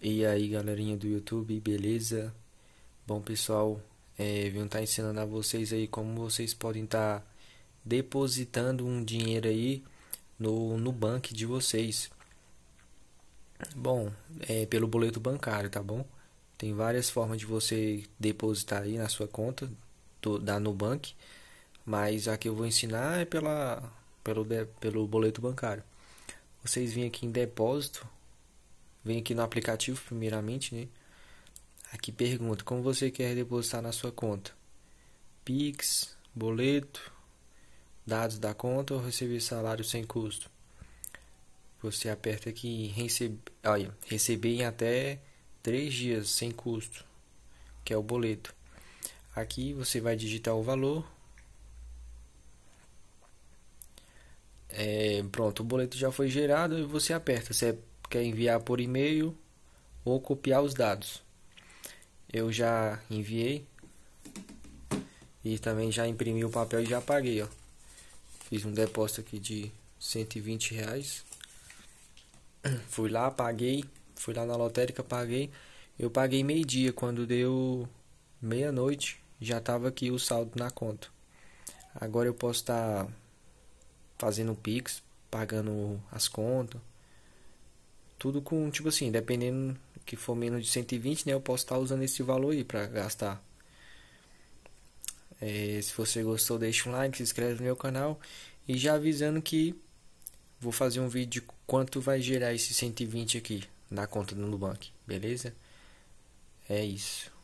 E aí galerinha do YouTube, beleza? Bom pessoal, é, vim estar tá ensinando a vocês aí como vocês podem estar tá depositando um dinheiro aí no, no banco de vocês. Bom, é pelo boleto bancário, tá bom? Tem várias formas de você depositar aí na sua conta do, da Nubank, mas a que eu vou ensinar é pela, pelo, pelo boleto bancário. Vocês vêm aqui em depósito, Venho aqui no aplicativo, primeiramente, né? Aqui pergunta: como você quer depositar na sua conta? Pix, boleto, dados da conta ou receber salário sem custo? Você aperta aqui receber, olha, receber em até 3 dias sem custo, que é o boleto. Aqui você vai digitar o valor. É, pronto, o boleto já foi gerado e você aperta se é quer é enviar por e-mail ou copiar os dados. Eu já enviei e também já imprimi o papel e já paguei, ó. Fiz um depósito aqui de 120 reais. Fui lá, paguei. Fui lá na lotérica, paguei. Eu paguei meio-dia. Quando deu meia-noite, já estava aqui o saldo na conta. Agora eu posso estar tá fazendo Pix, pagando as contas. Tudo com, tipo assim, dependendo que for menos de 120, né? Eu posso estar tá usando esse valor aí para gastar. É, se você gostou, deixa um like, se inscreve no meu canal. E já avisando que vou fazer um vídeo de quanto vai gerar esse 120 aqui na conta do Nubank, beleza? É isso.